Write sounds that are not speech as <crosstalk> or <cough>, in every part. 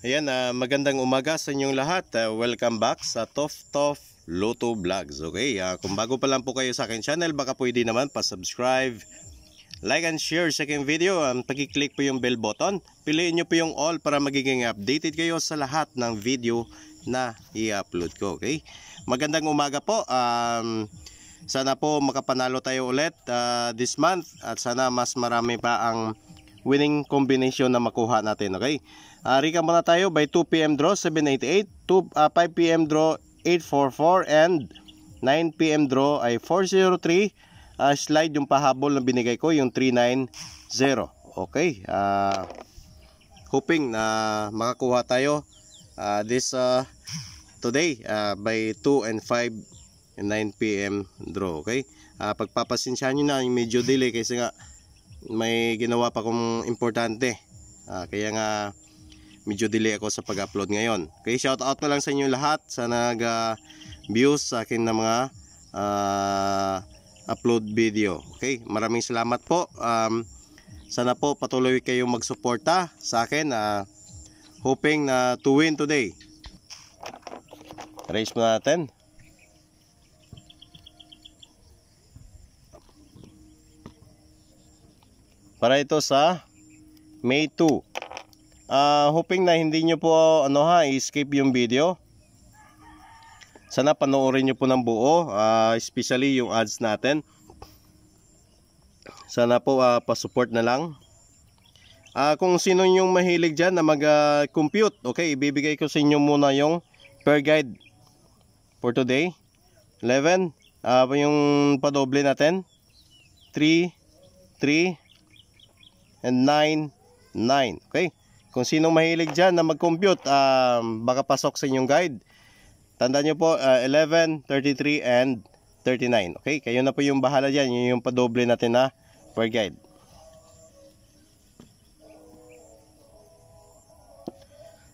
Ayan, uh, magandang umaga sa inyong lahat. Uh, welcome back sa Tof Tof Luto Vlogs. Okay, uh, kung bago pa lang po kayo sa akin channel, baka pwede naman pa-subscribe, like and share sa aking video. Um, Pag-click po yung bell button, piliin nyo po yung all para magiging updated kayo sa lahat ng video na i-upload ko. Okay, magandang umaga po. Um, sana po makapanalo tayo ulit uh, this month at sana mas marami pa ang winning combination na makuha natin. Okay? Uh, ah, Rika muna tayo by 2pm draw 788, 2, 5pm draw 844 and 9pm draw ay 403. Uh, ah, slide yung pahabol na binigay ko yung 390. Okay? Uh, hoping na uh, makakuha tayo uh, this uh, today uh, by 2 and 5 and 9 p.m. draw okay uh, pagpapasensyahan nyo na yung medyo delay kasi nga may ginawa pa kong importante uh, kaya nga medyo delay ako sa pag-upload ngayon okay shout out na lang sa inyo lahat sa nag uh, views sa akin na mga uh, upload video okay maraming salamat po um, sana po patuloy kayong magsuporta sa akin uh, hoping na to win today race mo natin Para ito sa May 2. Uh, ah, hoping na hindi nyo po ano ha, i-skip yung video. Sana panoorin nyo po ng buo, uh, especially yung ads natin. Sana po uh, pa-support na lang. Uh, kung sino yung mahilig dyan na mag-compute, okay, ibibigay ko sa inyo muna yung per guide for today. 11, uh, yung padoble natin. 3, 3, and 9, 9. Okay? Kung sino mahilig dyan na mag-compute, um, baka pasok sa inyong guide. Tandaan nyo po, uh, 11, 33, and 39. Okay? Kayo na po yung bahala dyan. Yun yung padoble natin na per guide.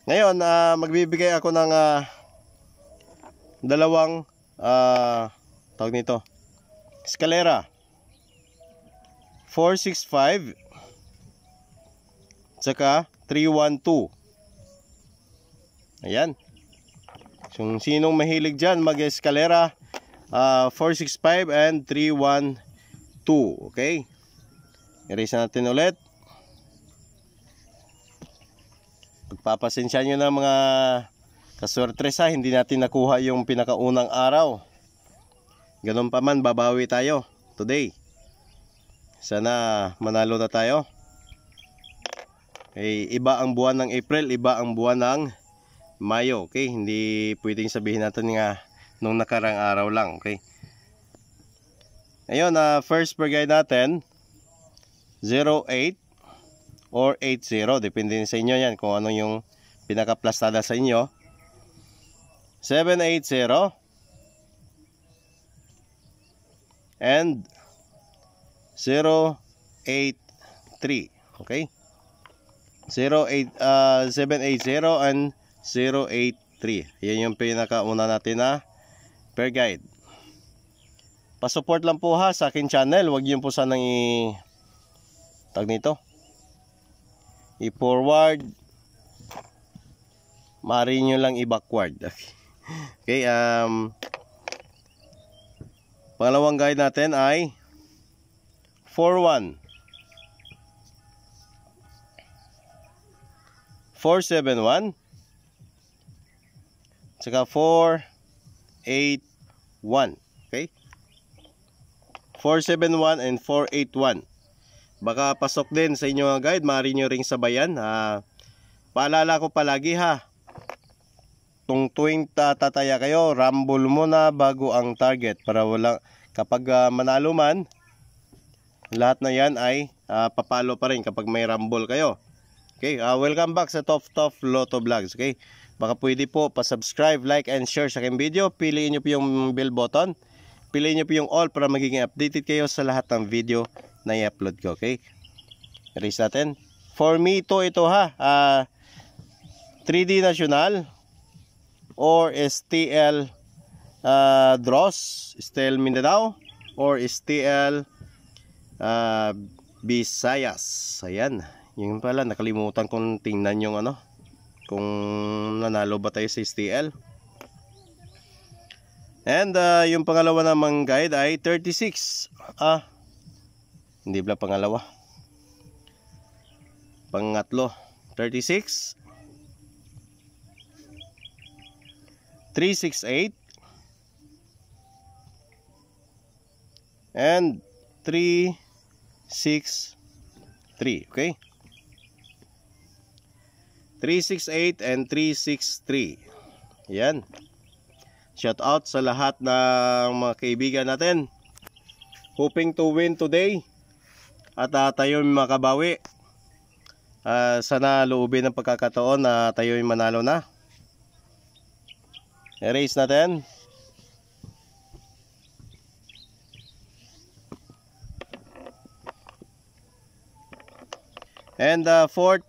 Ngayon, uh, magbibigay ako ng uh, dalawang uh, tawag nito. Escalera. 465 Tsaka 312. Ayan. So, sinong mahilig dyan, mag-eskalera uh, ah, 465 and 312. Okay. Erase natin ulit. Pagpapasensya nyo na mga kaswertresa, hindi natin nakuha yung pinakaunang araw. Ganun pa man, babawi tayo today. Sana manalo na tayo eh, iba ang buwan ng April, iba ang buwan ng Mayo, okay? Hindi pwedeng sabihin natin nga nung nakarang araw lang, okay? Ngayon, uh, ah, first per guide natin, 08 or 80. Depende sa inyo yan kung ano yung pinaka-plastada sa inyo. 780 and 083. Okay? 08, 780 uh, and 083. Yan yung pinakauna natin na per guide. Pa-support lang po ha sa akin channel. Huwag yun po sanang i tag nito. I-forward. Maaari nyo lang i-backward. <laughs> okay um, pangalawang guide natin ay 41. 471 saka 481 okay 471 and 481 baka pasok din sa inyong guide maaari nyo ring sabayan ha paalala ko palagi ha tung tuwing tataya kayo rumble muna bago ang target para wala kapag uh, manalo man lahat na yan ay uh, papalo pa rin kapag may rumble kayo Okay, uh, welcome back sa Top Top Lotto Vlogs. Okay, baka pwede po pa-subscribe, like, and share sa aking video. Piliin niyo po yung bell button. Piliin niyo po yung all para magiging updated kayo sa lahat ng video na i-upload ko. Okay, erase natin. For me to ito ha, uh, ah, 3D National or STL uh, ah, Dross, STL Mindanao or STL uh, ah, Bisayas. Ayan. Yun pala, nakalimutan kong tingnan yung ano, kung nanalo ba tayo sa STL. And uh, yung pangalawa namang guide ay 36. Ah, hindi pala pangalawa. Pangatlo, 36. 368. And 363. Okay? 368 and 363. Yan. Shout out sa lahat ng mga kaibigan natin. Hoping to win today. At uh, ah, tayo makabawi. Uh, sana loobin ng pagkakataon na uh, tayo manalo na. i natin. And the uh, ah, fourth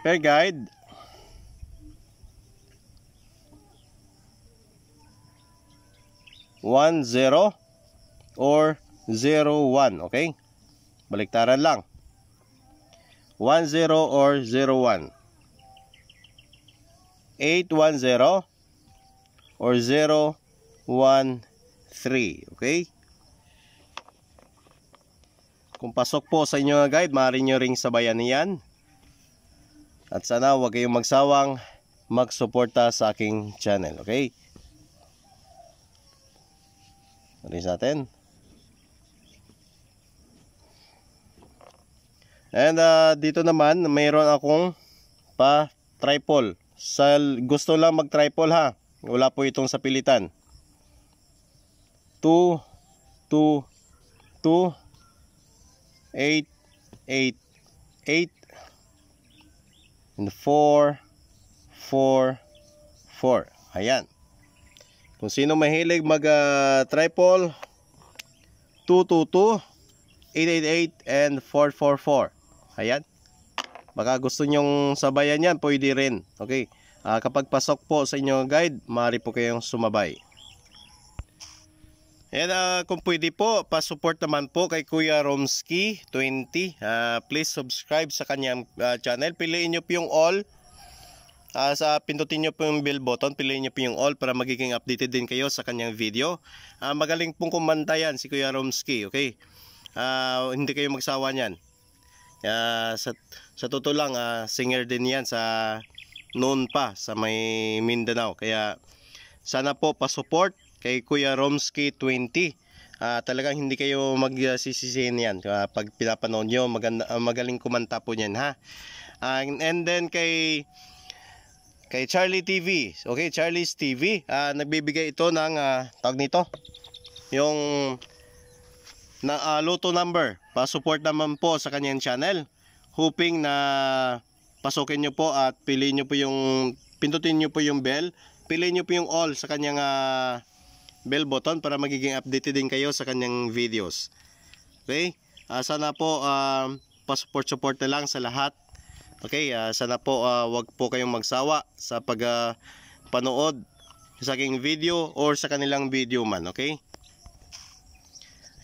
Fair guide. One zero or zero one. Okay? Baliktaran lang. One zero or zero one. Eight one zero or zero one three. Okay? Kung pasok po sa inyo guide, maaari nyo ring sabayan niyan. At sana huwag kayong magsawang magsuporta sa aking channel. Okay? Alis ano natin. And uh, dito naman, mayroon akong pa triple Sa, gusto lang mag triple ha. Wala po itong sa pilitan. 2, 2, 2, 8, 8, 8, and 4, 4, 4. Ayan. Kung sino mahilig mag uh, triple 222, 888 and 444. Ayan. Baka gusto nyong sabayan yan, pwede rin. Okay. Uh, kapag pasok po sa inyong guide, maaari po kayong sumabay. And uh, kung pwede po, pa-support naman po kay Kuya Romski 20. Uh, ah, please subscribe sa kanyang uh, channel. Piliin niyo po yung all. Uh, sa pindutin niyo po yung bell button, piliin niyo po yung all para magiging updated din kayo sa kanyang video. Uh, magaling pong kumanta yan si Kuya Romski, okay? Uh, hindi kayo magsawa niyan. Uh, sa, sa totoo lang, uh, singer din yan sa noon pa sa may Mindanao. Kaya sana po pa-support kay Kuya Romsky 20. Uh, ah, talagang hindi kayo magsisisihin yan. Uh, pag pinapanood nyo, maganda, uh, magaling kumanta po niyan ha. Uh, and then kay kay Charlie TV. Okay, Charlie's TV. Uh, nagbibigay ito ng uh, tag nito. Yung na uh, loto number. Pa-support naman po sa kanyang channel. Hoping na pasukin nyo po at piliin nyo po yung pindutin nyo po yung bell. Piliin nyo po yung all sa kanyang uh, bell button para magiging updated din kayo sa kanyang videos. Okay? Uh, sana po uh, pa-support-support na lang sa lahat. Okay, uh, sana po uh, wag po kayong magsawa sa pag uh, panood sa aking video or sa kanilang video man, okay?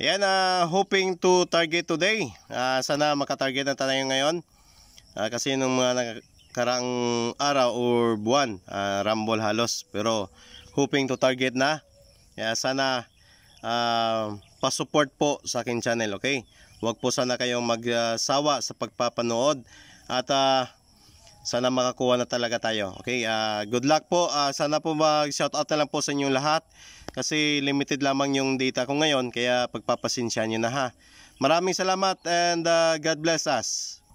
Ayan, uh, hoping to target today. Uh, sana makatarget na tayo ngayon. Uh, kasi nung mga karang araw or buwan, uh, rumble halos. Pero hoping to target na. Yeah, sana uh, pa-support po sa akin channel, okay? Huwag po sana kayong magsawa sa pagpapanood at uh, sana makakuha na talaga tayo. Okay, uh, good luck po. Uh, sana po mag-shout out na lang po sa inyong lahat kasi limited lamang yung data ko ngayon kaya pagpapasensya nyo na ha. Maraming salamat and uh, God bless us.